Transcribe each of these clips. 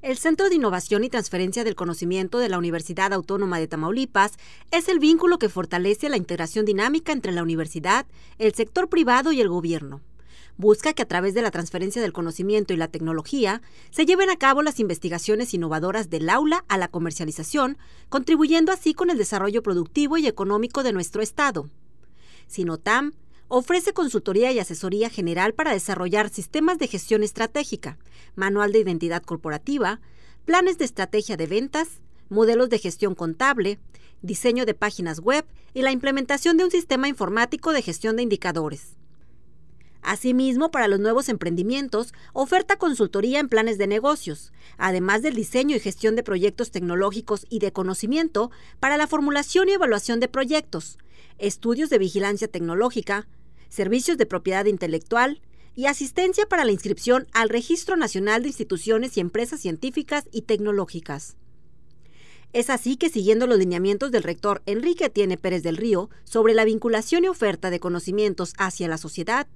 El Centro de Innovación y Transferencia del Conocimiento de la Universidad Autónoma de Tamaulipas es el vínculo que fortalece la integración dinámica entre la universidad, el sector privado y el gobierno. Busca que a través de la transferencia del conocimiento y la tecnología se lleven a cabo las investigaciones innovadoras del aula a la comercialización, contribuyendo así con el desarrollo productivo y económico de nuestro Estado. Sinotam Ofrece consultoría y asesoría general para desarrollar sistemas de gestión estratégica, manual de identidad corporativa, planes de estrategia de ventas, modelos de gestión contable, diseño de páginas web y la implementación de un sistema informático de gestión de indicadores. Asimismo, para los nuevos emprendimientos, oferta consultoría en planes de negocios, además del diseño y gestión de proyectos tecnológicos y de conocimiento para la formulación y evaluación de proyectos, estudios de vigilancia tecnológica, servicios de propiedad intelectual y asistencia para la inscripción al Registro Nacional de Instituciones y Empresas Científicas y Tecnológicas. Es así que siguiendo los lineamientos del rector Enrique Atiene Pérez del Río sobre la vinculación y oferta de conocimientos hacia la sociedad,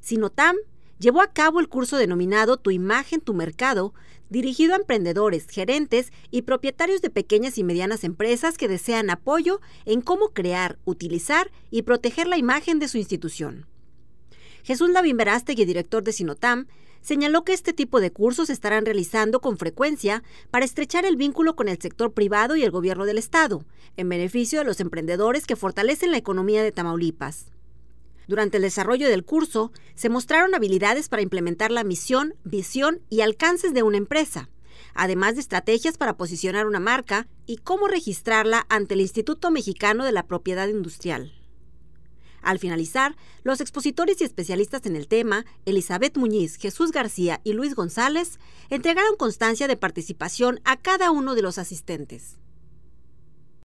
Sinotam llevó a cabo el curso denominado Tu imagen, tu mercado, dirigido a emprendedores, gerentes y propietarios de pequeñas y medianas empresas que desean apoyo en cómo crear, utilizar y proteger la imagen de su institución. Jesús Lavín Verástegui, director de Sinotam, señaló que este tipo de cursos se estarán realizando con frecuencia para estrechar el vínculo con el sector privado y el gobierno del Estado, en beneficio de los emprendedores que fortalecen la economía de Tamaulipas. Durante el desarrollo del curso, se mostraron habilidades para implementar la misión, visión y alcances de una empresa, además de estrategias para posicionar una marca y cómo registrarla ante el Instituto Mexicano de la Propiedad Industrial. Al finalizar, los expositores y especialistas en el tema, Elizabeth Muñiz, Jesús García y Luis González, entregaron constancia de participación a cada uno de los asistentes.